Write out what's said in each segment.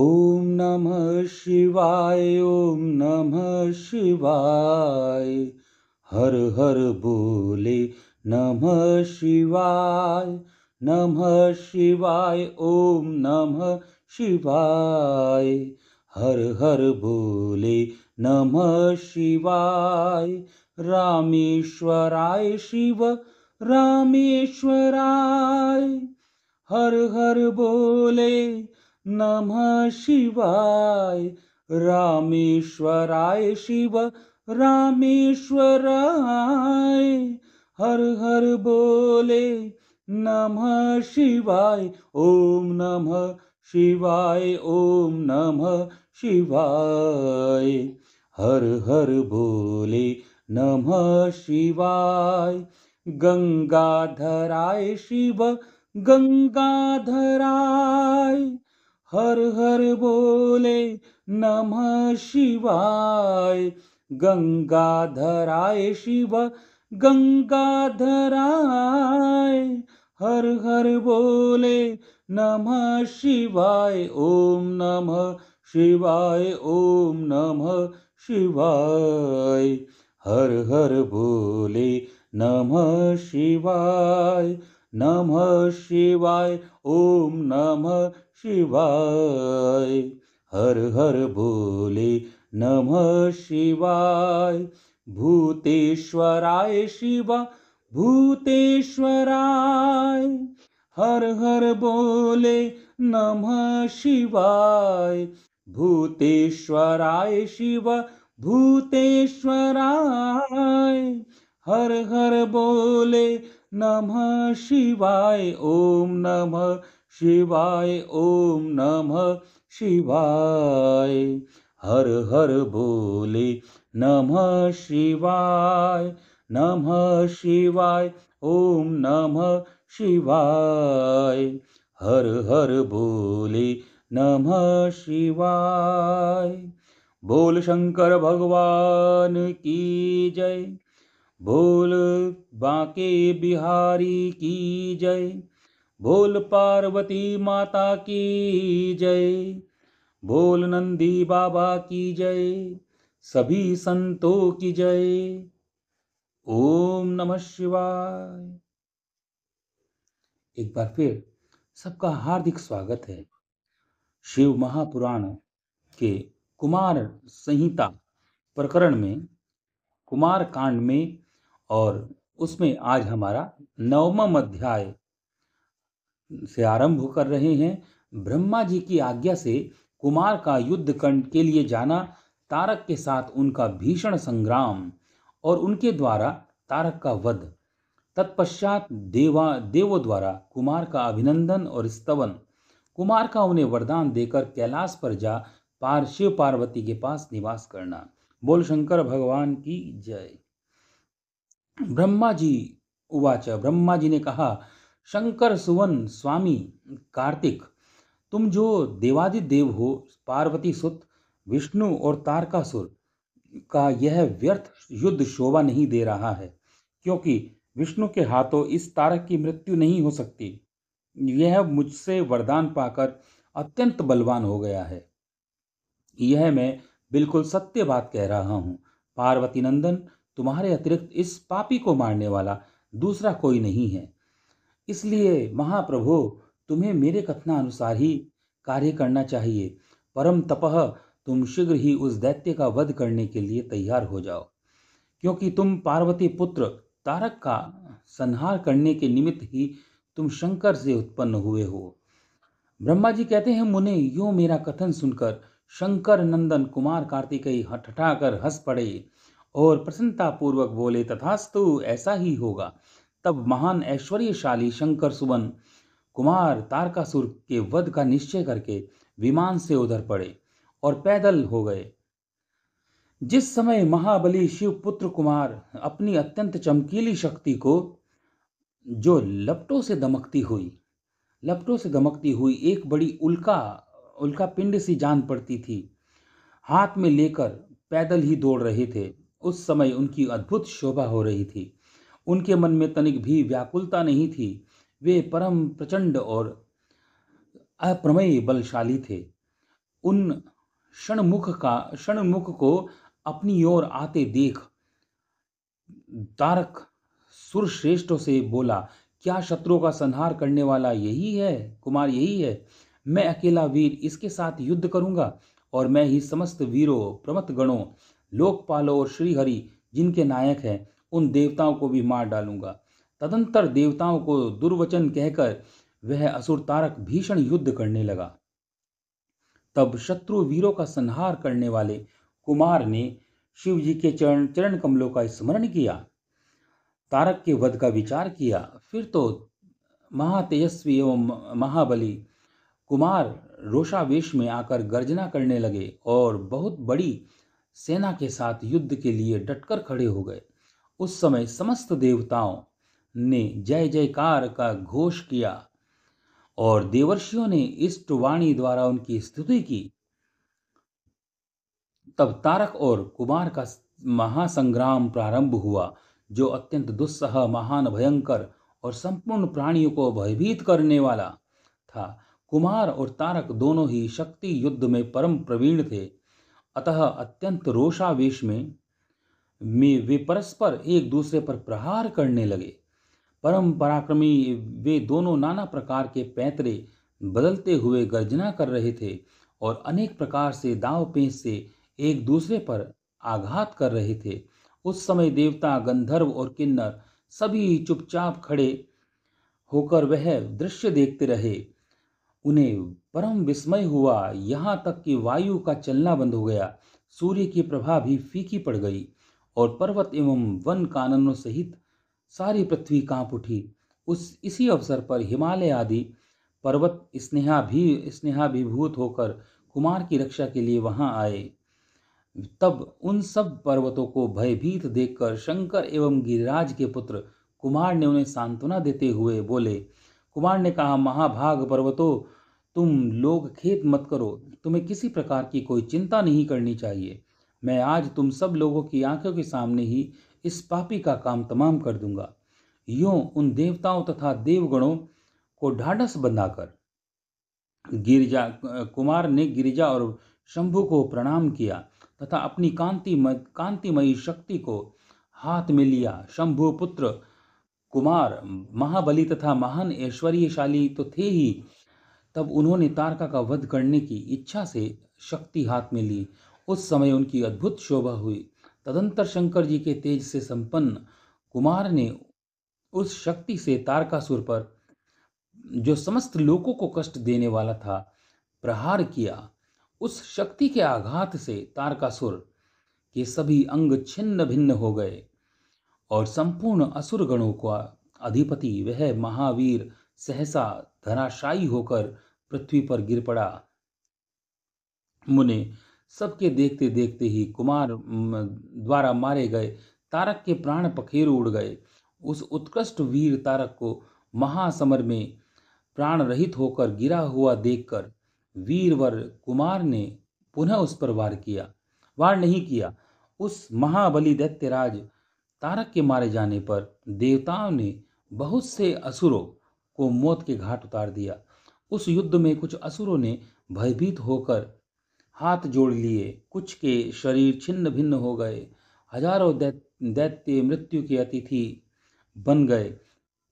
ओम नमः शिवाय ओम नमः शिवाय हर हर बोले नमः शिवाय नमः शिवाय ओम नमः शिवाय हर हर बोले नमः शिवाय रामेश्वराय शिव रामेश्वराय हर हर बोले नमः शिवाय रामेश्वराय शिव रामेश्वराय हर हर बोले नमः शिवाय ओम नमः शिवाय ओम नमः शिवाय हर हर बोले नमः शिवाय गंगाधराय शिव गंगाधराय हर हर बोले नम शिवाय गंगाधराय शिव गंगाधराय हर हर बोले नम शिवाय ओम नम शिवाय ओम नम शिवाय हर हर बोले नम शिवाय नम शिवाय ओम नम शिवाय हर हर भोले नमः शिवाय भूतेश्वराय शिव भूतेश्वराय हर हर बोले नमः शिवाय भूतेश्वराय शिव भूतेश्वराय हर हर बोले नमः शिवाय ओम नमः शिवाय ओम नमः शिवाय हर हर बोले नमः शिवाय नमः शिवाय ओम नमः शिवाय हर हर बोले नमः शिवाय बोल शंकर भगवान की जय बोल बाके बिहारी की जय भोल पार्वती माता की जय भोल नंदी बाबा की जय सभी संतों की जय ओम नमः शिवाय एक बार फिर सबका हार्दिक स्वागत है शिव महापुराण के कुमार संहिता प्रकरण में कुमार कांड में और उसमें आज हमारा नवम अध्याय से आरंभ कर रहे हैं ब्रह्मा जी की आज्ञा से कुमार का युद्ध कंड के लिए जाना तारक के साथ उनका भीषण संग्राम और उनके द्वारा तारक का वध तत्पश्चात देवा देवों द्वारा कुमार का अभिनंदन और स्तवन कुमार का उन्हें वरदान देकर कैलाश पर जा पार शिव पार्वती के पास निवास करना बोल शंकर भगवान की जय ब्रह्मा जी उवाच ब्रह्मा जी ने कहा शंकर सुवन स्वामी कार्तिक तुम जो देवादि देव हो पार्वती सुत विष्णु और तारकासुर का यह व्यर्थ युद्ध शोभा नहीं दे रहा है क्योंकि विष्णु के हाथों इस तारक की मृत्यु नहीं हो सकती यह मुझसे वरदान पाकर अत्यंत बलवान हो गया है यह मैं बिल्कुल सत्य बात कह रहा हूँ पार्वती नंदन तुम्हारे अतिरिक्त इस पापी को मारने वाला दूसरा कोई नहीं है इसलिए महाप्रभु तुम्हें मेरे कथना अनुसार ही कार्य करना चाहिए परम तपह तुम शीघ्र ही उस दैत्य का वध करने के लिए तैयार हो जाओ क्योंकि तुम पार्वती पुत्र तारक का संहार करने के निमित्त ही तुम शंकर से उत्पन्न हुए हो ब्रह्मा जी कहते हैं मुने यो मेरा कथन सुनकर शंकर नंदन कुमार कार्तिकेय कर हंस पड़े और प्रसन्नतापूर्वक बोले तथास्तु ऐसा ही होगा तब महान ऐश्वर्यशाली शंकर सुबन कुमार तारकासुर के वध का निश्चय करके विमान से उधर पड़े और पैदल हो गए जिस समय महाबली शिवपुत्र कुमार अपनी अत्यंत चमकीली शक्ति को जो लपटों से दमकती हुई लपटों से दमकती हुई एक बड़ी उल्का उल्का पिंड सी जान पड़ती थी हाथ में लेकर पैदल ही दौड़ रहे थे उस समय उनकी अद्भुत शोभा हो रही थी उनके मन में तनिक भी व्याकुलता नहीं थी वे परम प्रचंड और अप्रमेय बलशाली थे उन षणमुख का षणमुख को अपनी ओर आते देख तारक सुरश्रेष्ठों से बोला क्या शत्रु का संहार करने वाला यही है कुमार यही है मैं अकेला वीर इसके साथ युद्ध करूंगा और मैं ही समस्त वीरों प्रमत गणों लोकपालों और श्रीहरि जिनके नायक हैं उन देवताओं को भी मार डालूंगा तदंतर देवताओं को दुर्वचन कहकर वह असुर तारक भीषण युद्ध करने लगा तब शत्रु वीरों का संहार करने वाले कुमार ने शिव जी के चरण चरण कमलों का स्मरण किया तारक के वध का विचार किया फिर तो महातेजस्वी एवं महाबली कुमार रोषावेश में आकर गर्जना करने लगे और बहुत बड़ी सेना के साथ युद्ध के लिए डटकर खड़े हो गए उस समय समस्त देवताओं ने जय जयकार का घोष किया और देवर्षियों ने इष्टवाणी द्वारा उनकी स्तुति की तब तारक और कुमार का महासंग्राम प्रारंभ हुआ जो अत्यंत दुस्सह महान भयंकर और संपूर्ण प्राणियों को भयभीत करने वाला था कुमार और तारक दोनों ही शक्ति युद्ध में परम प्रवीण थे अतः अत्यंत रोषावेश में में वे परस्पर एक दूसरे पर प्रहार करने लगे परम पराक्रमी वे दोनों नाना प्रकार के पैतरे बदलते हुए गर्जना कर रहे थे और अनेक प्रकार से दाव पेंच से एक दूसरे पर आघात कर रहे थे उस समय देवता गंधर्व और किन्नर सभी चुपचाप खड़े होकर वह दृश्य देखते रहे उन्हें परम विस्मय हुआ यहाँ तक कि वायु का चलना बंद हो गया सूर्य की प्रभा भी फीकी पड़ गई और पर्वत एवं वन काननों सहित सारी पृथ्वी कांप उठी उस इसी अवसर पर हिमालय आदि पर्वत स्नेहा भी विभूत होकर कुमार की रक्षा के लिए वहां आए तब उन सब पर्वतों को भयभीत देखकर शंकर एवं गिरिराज के पुत्र कुमार ने उन्हें सांत्वना देते हुए बोले कुमार ने कहा महाभाग पर्वतों तुम लोग खेत मत करो तुम्हें किसी प्रकार की कोई चिंता नहीं करनी चाहिए मैं आज तुम सब लोगों की आंखों के सामने ही इस पापी का काम तमाम कर दूंगा यूं उन देवताओं तथा देवगणों को ढाढ़स बंधाकर गिरिजा कुमार ने गिरिजा और शंभु को प्रणाम किया तथा अपनी कांतिमय कांतिमयी शक्ति को हाथ में लिया शंभु पुत्र कुमार महाबली तथा महान ऐश्वर्यशाली तो थे ही तब उन्होंने तारका का वध करने की इच्छा से शक्ति हाथ में ली उस समय उनकी अद्भुत शोभा हुई तदंतर शंकर जी के तेज से संपन्न कुमार ने उस शक्ति से तारकासुर पर जो समस्त लोगों को कष्ट देने वाला था प्रहार किया उस शक्ति के आघात से तारकासुर के सभी अंग छिन्न भिन्न हो गए और संपूर्ण असुर गणों का अधिपति वह महावीर सहसा धराशायी होकर पृथ्वी पर गिर पड़ा मुने सबके देखते देखते ही कुमार द्वारा मारे गए तारक के प्राण पखेरु उड़ गए उस उत्कृष्ट वीर तारक को महासमर में प्राण रहित होकर गिरा हुआ देखकर वीरवर कुमार ने पुनः उस पर वार किया वार नहीं किया उस महाबली दैत्यराज तारक के मारे जाने पर देवताओं ने बहुत से असुरों को मौत के घाट उतार दिया उस युद्ध में कुछ असुरों ने भयभीत होकर हाथ जोड़ लिए कुछ के शरीर छिन्न भिन्न हो गए हजारों दैत्य मृत्यु के अतिथि बन गए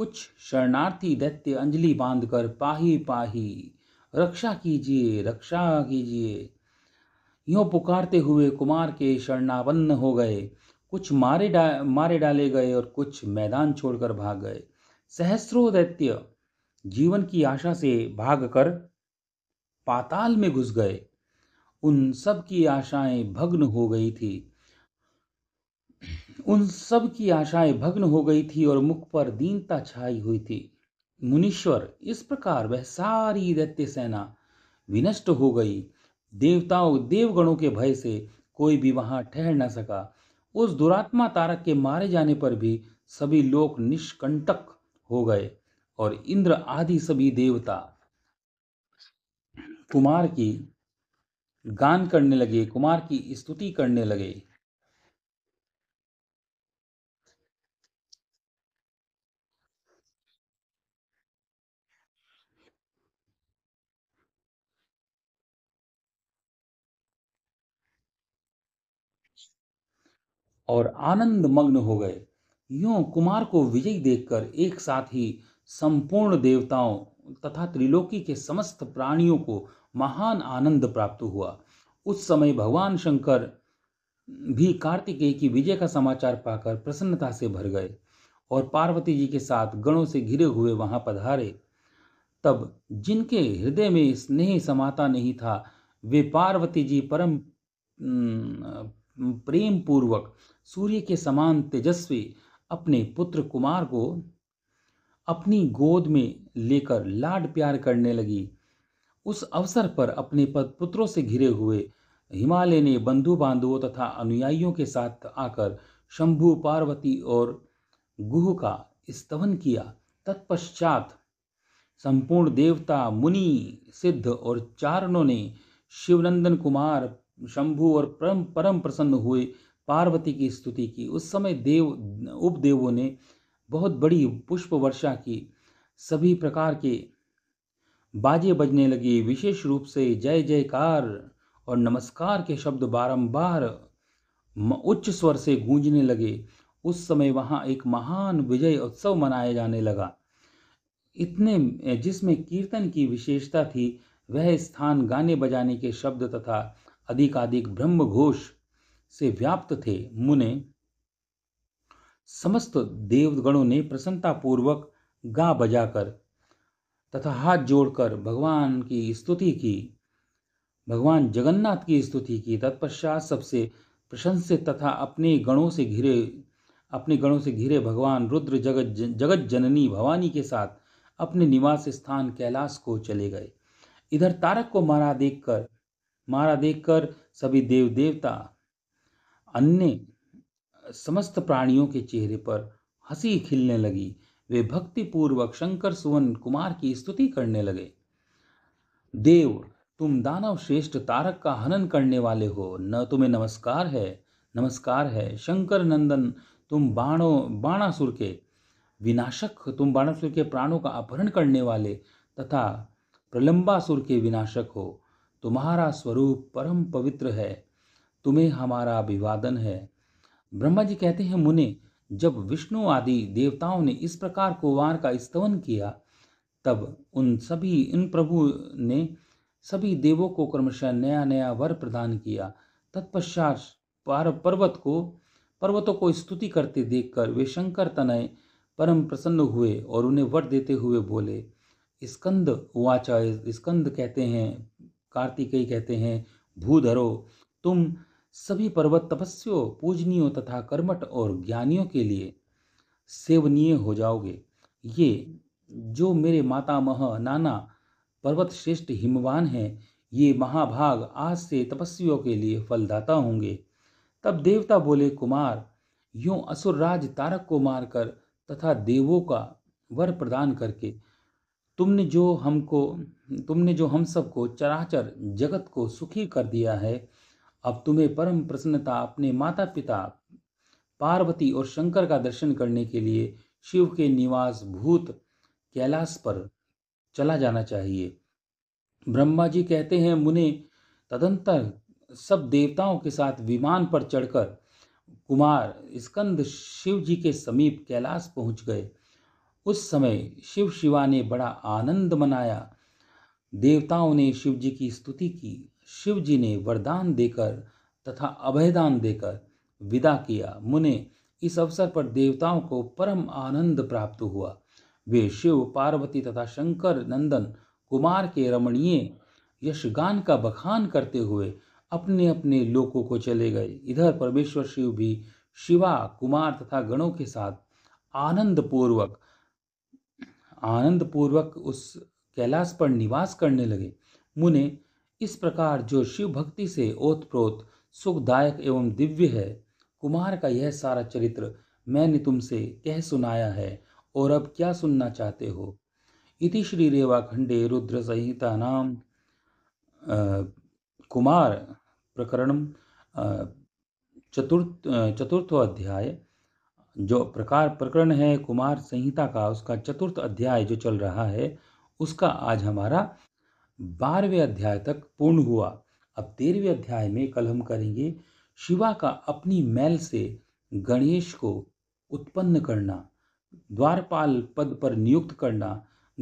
कुछ शरणार्थी दैत्य अंजलि बांधकर पाही पाही रक्षा कीजिए रक्षा कीजिए यों पुकारते हुए कुमार के शरणावन्न हो गए कुछ मारे डा मारे डाले गए और कुछ मैदान छोड़कर भाग गए सहस्रो दैत्य जीवन की आशा से भागकर पाताल में घुस गए उन सब की आशाएं भग्न हो गई थी उन सब की आशाएं भग्न हो गई थी और मुख पर दीनता छाई हुई थी मुनीश्वर इस प्रकार वह सारी दैत्य सेना विनष्ट हो गई देवताओं देवगणों के भय से कोई भी वहां ठहर न सका उस दुरात्मा तारक के मारे जाने पर भी सभी लोग निष्कंटक हो गए और इंद्र आदि सभी देवता कुमार की गान करने लगे कुमार की स्तुति करने लगे और आनंद मग्न हो गए यूं कुमार को विजयी देखकर एक साथ ही संपूर्ण देवताओं तथा त्रिलोकी के समस्त प्राणियों को महान आनंद प्राप्त हुआ उस समय भगवान शंकर भी कार्तिकेय की विजय का समाचार पाकर प्रसन्नता से भर गए और पार्वती जी के साथ गणों से घिरे हुए वहां पधारे तब जिनके हृदय में स्नेह समाता नहीं था वे पार्वती जी परम प्रेम पूर्वक सूर्य के समान तेजस्वी अपने पुत्र कुमार को अपनी गोद में लेकर लाड प्यार करने लगी उस अवसर पर अपने पद पुत्रों से घिरे हुए हिमालय ने बंधु बांधुओं तथा अनुयायियों के साथ आकर शंभु पार्वती और गुह का स्तवन किया तत्पश्चात संपूर्ण देवता मुनि सिद्ध और चारणों ने शिवनंदन कुमार शंभु और परम परम प्रसन्न हुए पार्वती की स्तुति की उस समय देव उपदेवों ने बहुत बड़ी पुष्प वर्षा की सभी प्रकार के बाजे बजने लगे विशेष रूप से जय जयकार और नमस्कार के शब्द बारंबार उच्च स्वर से गूंजने लगे उस समय वहाँ एक महान विजय उत्सव मनाया जाने लगा इतने जिसमें कीर्तन की विशेषता थी वह स्थान गाने बजाने के शब्द तथा अधिकाधिक ब्रह्म घोष से व्याप्त थे मुने समस्त देवगणों ने प्रसन्नतापूर्वक गा बजाकर तथा हाथ जोड़कर भगवान की स्तुति की भगवान जगन्नाथ की स्तुति की तत्पश्चात सबसे प्रशंसित तथा अपने गणों से घिरे अपने गणों से घिरे भगवान रुद्र जगत जगत जननी भवानी के साथ अपने निवास स्थान कैलाश को चले गए इधर तारक को मारा देखकर मारा देखकर सभी देव देवता अन्य समस्त प्राणियों के चेहरे पर हंसी खिलने लगी वे भक्तिपूर्वक शंकर सुवन कुमार की स्तुति करने लगे देव तुम दानव श्रेष्ठ तारक का हनन करने वाले हो न तुम्हें नमस्कार है नमस्कार है शंकर नंदन तुम बाणो बाणासुर के विनाशक तुम बाणासुर के प्राणों का अपहरण करने वाले तथा प्रलंबासुर के विनाशक हो तुम्हारा स्वरूप परम पवित्र है तुम्हें हमारा अभिवादन है ब्रह्मा जी कहते हैं मुने जब विष्णु आदि देवताओं ने इस प्रकार कुवार का स्तवन किया तब उन सभी इन प्रभु ने सभी देवों को क्रमशः नया नया वर प्रदान किया तत्पश्चात पार पर्वत को पर्वतों को स्तुति करते देखकर वे शंकर तनय परम प्रसन्न हुए और उन्हें वर देते हुए बोले स्कंद उवाचा स्कंद कहते हैं कार्तिकेय कहते हैं भूधरो तुम सभी पर्वत तपस्वियों पूजनीयों तथा कर्मठ और ज्ञानियों के लिए सेवनीय हो जाओगे ये जो मेरे माता मह नाना पर्वत श्रेष्ठ हिमवान हैं ये महाभाग आज से तपस्वियों के लिए फलदाता होंगे तब देवता बोले कुमार यूँ असुरराज तारक को मारकर तथा देवों का वर प्रदान करके तुमने जो हमको तुमने जो हम सबको चराचर जगत को सुखी कर दिया है अब तुम्हें परम प्रसन्नता अपने माता पिता पार्वती और शंकर का दर्शन करने के लिए शिव के निवास भूत कैलाश पर चला जाना चाहिए ब्रह्मा जी कहते हैं मुने तदंतर सब देवताओं के साथ विमान पर चढ़कर कुमार स्कंद शिव जी के समीप कैलाश पहुंच गए उस समय शिव शिवा ने बड़ा आनंद मनाया देवताओं ने शिव जी की स्तुति की शिव जी ने वरदान देकर तथा अभयदान देकर विदा किया मुने इस अवसर पर देवताओं को परम आनंद प्राप्त हुआ वे शिव पार्वती तथा शंकर नंदन कुमार के रमणीय यशगान का बखान करते हुए अपने अपने लोकों को चले गए इधर परमेश्वर शिव भी शिवा कुमार तथा गणों के साथ आनंद पूर्वक आनंद पूर्वक उस कैलाश पर निवास करने लगे मुने इस प्रकार जो शिव भक्ति से ओतप्रोत सुखदायक एवं दिव्य है कुमार का यह सारा चरित्र मैंने तुमसे कह सुनाया है और अब क्या सुनना चाहते हो इति श्री रेवाखंडे रुद्र संहिता नाम कुमार प्रकरण चतुर्थ चतुर्थ अध्याय जो प्रकार प्रकरण है कुमार संहिता का उसका चतुर्थ अध्याय जो चल रहा है उसका आज हमारा बारहवें अध्याय तक पूर्ण हुआ अब तेरहवें अध्याय में कल हम करेंगे शिवा का अपनी मैल से गणेश को उत्पन्न करना द्वारपाल पद पर नियुक्त करना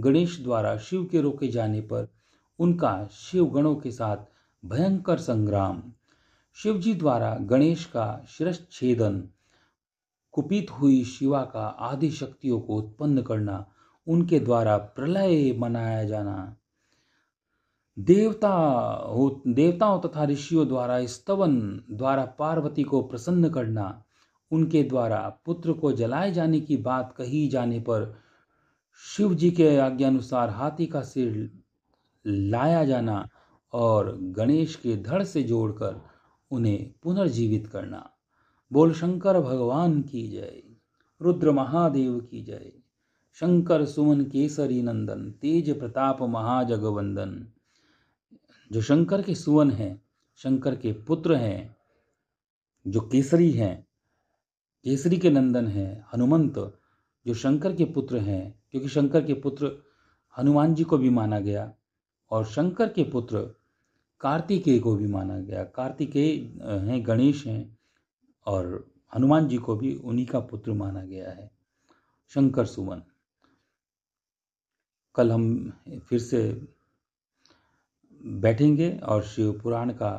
गणेश द्वारा शिव के रोके जाने पर उनका शिव गणों के साथ भयंकर संग्राम शिवजी द्वारा गणेश का श्रेष्ठ छेदन कुपित हुई शिवा का आदि शक्तियों को उत्पन्न करना उनके द्वारा प्रलय मनाया जाना देवता हो देवताओं तथा ऋषियों द्वारा स्तवन द्वारा पार्वती को प्रसन्न करना उनके द्वारा पुत्र को जलाए जाने की बात कही जाने पर शिव जी के आज्ञानुसार हाथी का सिर लाया जाना और गणेश के धड़ से जोड़कर उन्हें पुनर्जीवित करना बोल शंकर भगवान की जय रुद्र महादेव की जय शंकर सुमन केसरी नंदन तेज प्रताप महाजगवंदन जो शंकर के सुवन हैं शंकर के पुत्र हैं जो केसरी हैं केसरी के नंदन हैं हनुमंत जो शंकर के पुत्र हैं क्योंकि शंकर के पुत्र हनुमान जी को भी माना गया और शंकर के पुत्र कार्तिकेय को भी माना गया कार्तिकेय हैं गणेश हैं और हनुमान जी को भी उन्हीं का पुत्र माना गया है शंकर सुमन कल हम फिर से बैठेंगे और शिव पुराण का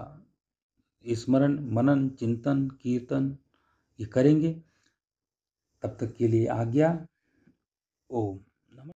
स्मरण मनन चिंतन कीर्तन ये करेंगे तब तक के लिए आज्ञा ओम